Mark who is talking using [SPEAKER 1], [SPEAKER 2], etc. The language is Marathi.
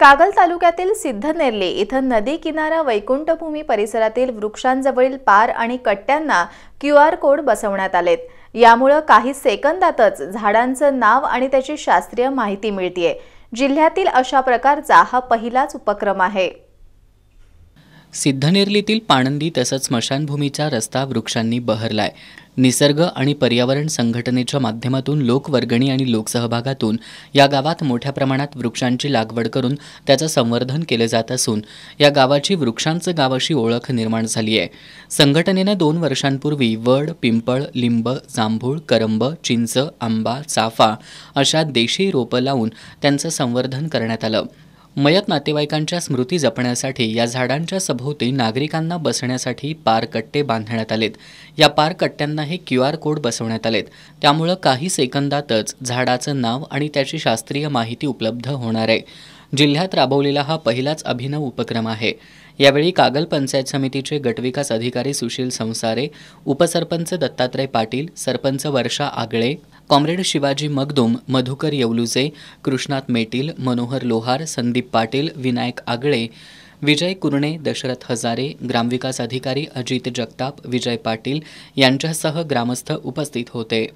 [SPEAKER 1] कागल तालुक्यातील सिद्धनेर्ले इथं नदी किनारा वैकुंठभूमी परिसरातील वृक्षांजवळील पार आणि कट्ट्यांना क्यू आर कोड बसवण्यात आलेत यामुळं काही सेकंदातच झाडांचं नाव आणि त्याची शास्त्रीय माहिती मिळतीये जिल्ह्यातील अशा प्रकारचा हा पहिलाच उपक्रम आहे
[SPEAKER 2] सिद्धनेरलीतील पाणंदी तसंच स्मशानभूमीचा रस्ता वृक्षांनी बहरलाय निसर्ग आणि पर्यावरण संघटनेच्या माध्यमातून लोकवर्गणी आणि लोकसहभागातून या गावात मोठ्या प्रमाणात वृक्षांची लागवड करून त्याचं संवर्धन केलं जात असून या गावाची वृक्षांचं गाव अशी ओळख निर्माण झाली आहे संघटनेनं दोन वर्षांपूर्वी वड पिंपळ लिंब जांभूळ करंब चिंच आंबा चाफा अशा देशी रोपं लावून त्यांचं संवर्धन करण्यात आलं मयत नातेवाईकांच्या स्मृती जपण्यासाठी या झाडांच्या सभोवती नागरिकांना बसण्यासाठी पार कट्टे बांधण्यात आलेत या पार हे क्यू आर कोड बसवण्यात आलेत त्यामुळं काही सेकंदातच झाडाचं नाव आणि त्याची शास्त्रीय माहिती उपलब्ध होणार आहे जिल्ह्यात राबवलेला हा पहिलाच अभिनव उपक्रम आहे यावेळी कागल पंचायत समितीचे गटविकास अधिकारी सुशील संसारे उपसरपंच दत्तात्रय पाटील सरपंच वर्षा आगळे कॉम्रेड शिवाजी मगदुम मधुकर येवलुजे कृष्णात मेटील मनोहर लोहार संदीप पाटील विनायक आगळे विजय कुरणे दशरथ हजारे ग्रामविकास अधिकारी अजित जगताप विजय पाटील यांच्यासह ग्रामस्थ उपस्थित होते